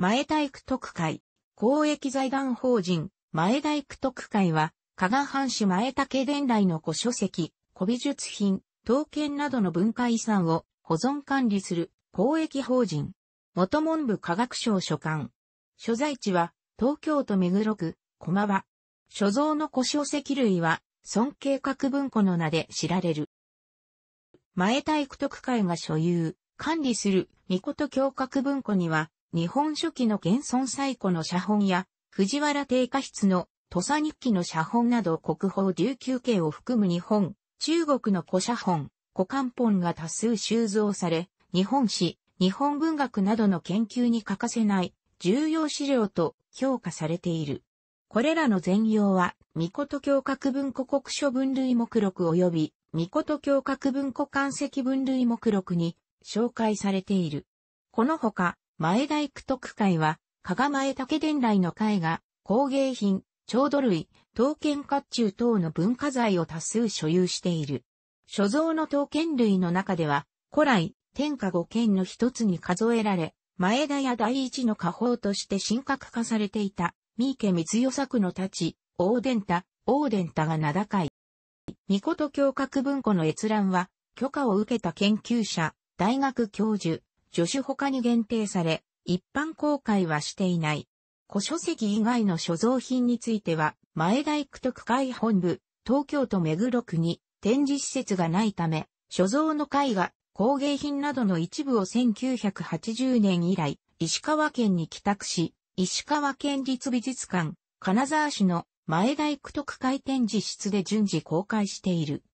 前大工特会、公益財団法人、前大工特会は、加賀藩市前竹伝来の古書籍、古美術品、刀剣などの文化遺産を保存管理する公益法人。元文部科学省所管。所在地は東京都目黒区、駒場。所蔵の古書籍類は、尊敬各文庫の名で知られる。前田工徳会が所有、管理する、御事教格文庫には、日本書紀の現存最古の写本や、藤原定家室の土佐日記の写本など国宝琉球系を含む日本、中国の古写本、古漢本が多数収蔵され、日本史、日本文学などの研究に欠かせない重要資料と評価されている。これらの全容は、御事教格文庫国書分類目録及び、御事教格文庫漢籍分類目録に紹介されている。このほか、前大工特会は、加賀前竹伝来の会が、工芸品、調度類、刀剣甲冑等の文化財を多数所有している。所蔵の刀剣類の中では、古来、天下五剣の一つに数えられ、前田屋第一の家宝として神格化されていた、三池光代作の太刀、大伝太、大伝太が名高い。御事教格文庫の閲覧は、許可を受けた研究者、大学教授、助手他に限定され、一般公開はしていない。古書籍以外の所蔵品については、前大工特会本部、東京都目黒区に展示施設がないため、所蔵の絵画、工芸品などの一部を1980年以来、石川県に帰宅し、石川県立美術館、金沢市の前大工特会展示室で順次公開している。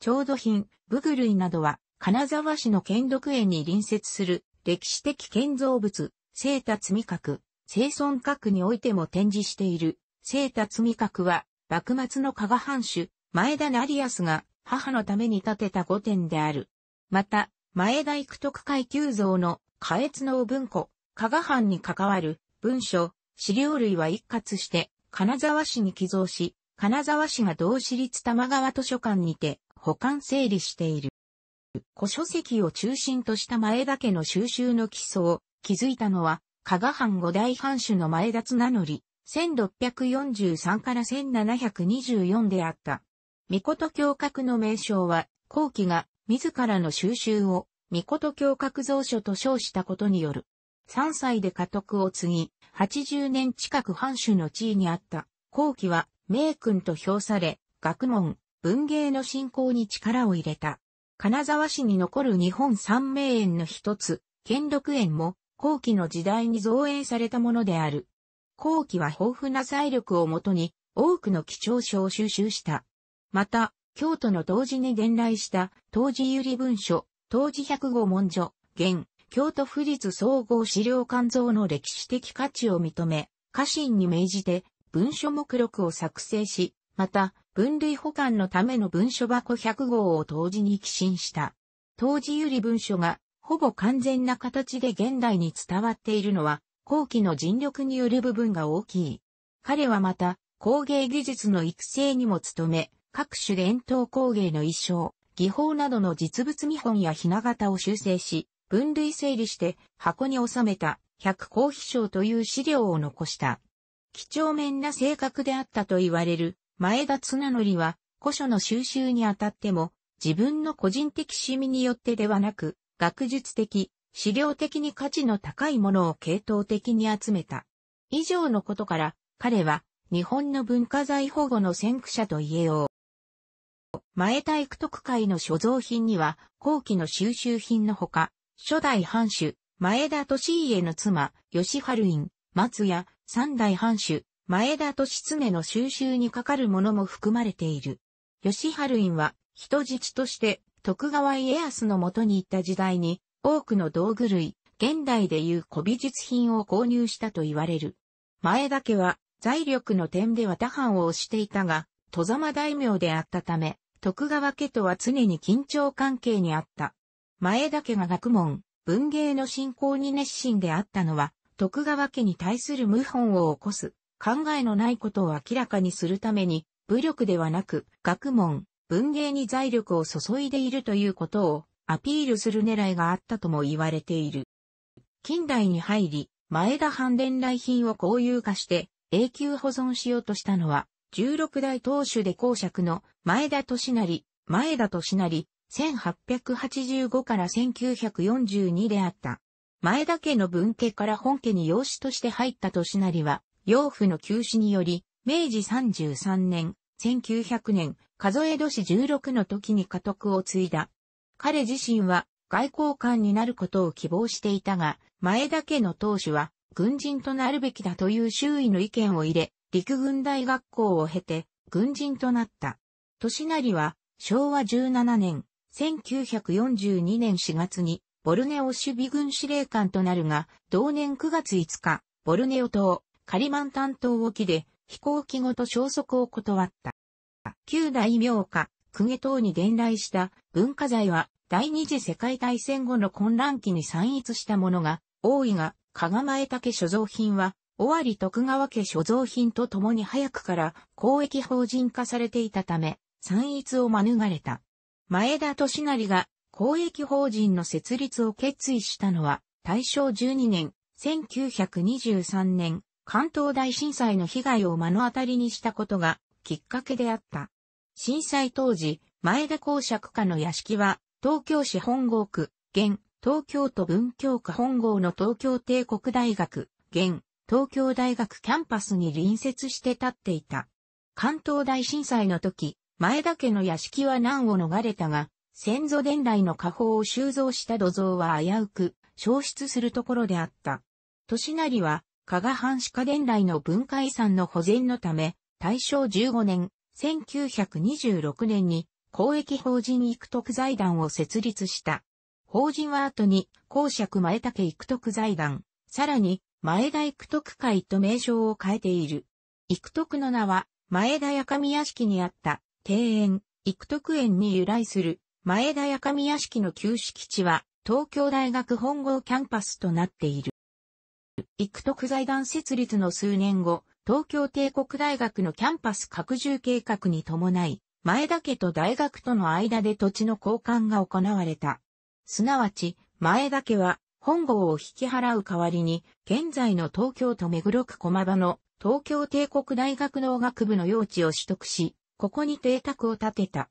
調度品、武具類などは金沢市の県独園に隣接する歴史的建造物、聖達積閣、聖村閣においても展示している聖達積閣は、幕末の加賀藩主、前田成康が母のために建てた御殿である。また、前田育徳階級像の下越の文庫、加賀藩に関わる文書、資料類は一括して金沢市に寄贈し、金沢市が同市立玉川図書館にて保管整理している。古書籍を中心とした前田家の収集の基礎を築いたのは、加賀藩五大藩主の前田綱則、1643から1724であった。御事教閣の名称は、後期が自らの収集を御事教閣蔵書と称したことによる。3歳で家督を継ぎ、80年近く藩主の地位にあった。後期は、名君と評され、学問、文芸の振興に力を入れた。金沢市に残る日本三名園の一つ、兼六園も、後期の時代に造園されたものである。後期は豊富な財力をもとに、多くの貴重書を収集した。また、京都の当時に伝来した、当時百合文書、当時百五文書、現、京都府立総合資料館像の歴史的価値を認め、家臣に命じて、文書目録を作成し、また、分類保管のための文書箱100号を当時に寄進した。当時より文書がほぼ完全な形で現代に伝わっているのは後期の尽力による部分が大きい。彼はまた工芸技術の育成にも努め、各種伝統工芸の衣装、技法などの実物見本やひな形を修正し、分類整理して箱に収めた百公秘書という資料を残した。貴重面な性格であったと言われる前田綱則は、古書の収集にあたっても、自分の個人的趣味によってではなく、学術的、資料的に価値の高いものを系統的に集めた。以上のことから、彼は、日本の文化財保護の先駆者と言えよう。前田育徳会の所蔵品には、後期の収集品のほか、初代藩主、前田利家の妻、吉春院、松屋、三代藩主、前田利常の収集にかかるものも含まれている。吉春院は人質として徳川家康のもとに行った時代に多くの道具類、現代でいう古美術品を購入したと言われる。前田家は財力の点では他藩を推していたが、戸様大名であったため、徳川家とは常に緊張関係にあった。前田家が学問、文芸の振興に熱心であったのは、徳川家に対する謀反を起こす考えのないことを明らかにするために、武力ではなく、学問、文芸に財力を注いでいるということをアピールする狙いがあったとも言われている。近代に入り、前田藩伝来品を公有化して永久保存しようとしたのは、16代当主で公爵の前田利成、前田利成、1885から1942であった。前田家の分家から本家に養子として入った利成は、養父の休止により、明治33年、1900年、数え年16の時に家督を継いだ。彼自身は外交官になることを希望していたが、前田家の当主は軍人となるべきだという周囲の意見を入れ、陸軍大学校を経て軍人となった。年成は昭和17年、1942年4月にボルネオ守備軍司令官となるが、同年9月5日、ボルネオ島カリマン担当沖で飛行機ごと消息を断った。旧大名家、公家等に伝来した文化財は第二次世界大戦後の混乱期に散逸したものが多いが、加賀前竹所蔵品は、尾張徳川家所蔵品と共に早くから公益法人化されていたため、散逸を免れた。前田利成が公益法人の設立を決意したのは、大正12年、1923年、関東大震災の被害を目の当たりにしたことがきっかけであった。震災当時、前田公爵家の屋敷は、東京市本郷区、現、東京都文京区本郷の東京帝国大学、現、東京大学キャンパスに隣接して立っていた。関東大震災の時、前田家の屋敷は難を逃れたが、先祖伝来の家宝を収蔵した土蔵は危うく、消失するところであった。年成は、加賀藩歯科伝来の文化遺産の保全のため、大正15年、1926年に公益法人育徳財団を設立した。法人は後に公爵前竹育徳財団、さらに前田育徳会と名称を変えている。育徳の名は前田み屋敷にあった庭園、育徳園に由来する前田み屋敷の旧敷地は東京大学本郷キャンパスとなっている。育徳財団設立の数年後、東京帝国大学のキャンパス拡充計画に伴い、前田家と大学との間で土地の交換が行われた。すなわち、前田家は本郷を引き払う代わりに、現在の東京都目黒区駒場の東京帝国大学農学部の用地を取得し、ここに邸宅を建てた。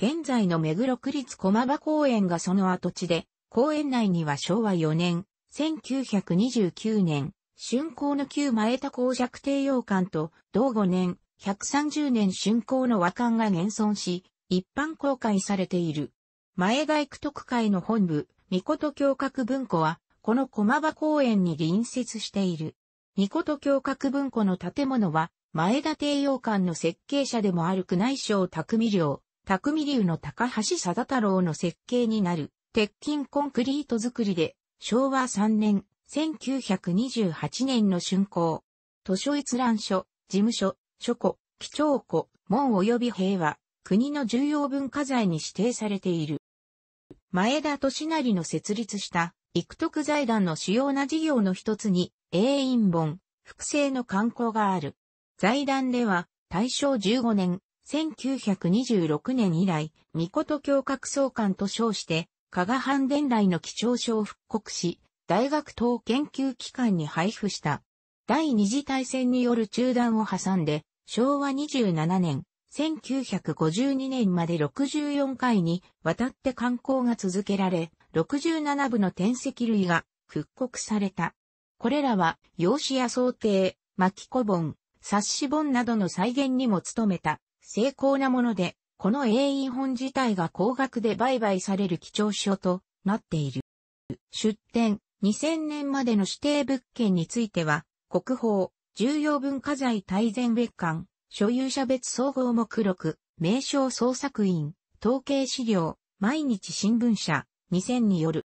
現在の目黒区立駒場公園がその跡地で、公園内には昭和4年、1929年、竣工の旧前田公爵帝洋館と、同5年、130年竣工の和館が現存し、一般公開されている。前田育徳会の本部、御琴教閣文庫は、この駒場公園に隣接している。御琴教閣文庫の建物は、前田帝洋館の設計者でもある宮内省匠寮、匠流の高橋貞太郎の設計になる、鉄筋コンクリート造りで、昭和3年、1928年の竣工。図書閲覧所、事務所、書庫、基調庫、門及び平和、国の重要文化財に指定されている。前田利成の設立した幾徳財団の主要な事業の一つに、永陰本、複製の観光がある。財団では、大正15年、1926年以来、御事教格総監と称して、加賀藩伝来の貴重書を復刻し、大学等研究機関に配布した。第二次大戦による中断を挟んで、昭和27年、1952年まで64回に渡って観光が続けられ、67部の転石類が復刻された。これらは、用紙や想定、巻き小本、冊子本などの再現にも努めた、精巧なもので、この英印本自体が高額で売買される貴重書となっている。出典、2000年までの指定物件については、国宝、重要文化財大全別館、所有者別総合目録、名称創作員、統計資料、毎日新聞社、2000による。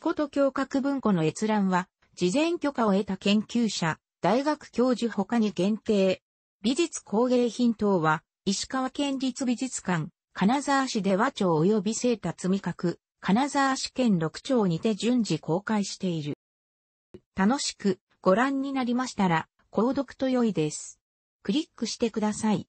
コト教科文庫の閲覧は、事前許可を得た研究者、大学教授他に限定。美術工芸品等は、石川県立美術館、金沢市で和町及び生達み、覚、金沢市県6町にて順次公開している。楽しくご覧になりましたら、購読と良いです。クリックしてください。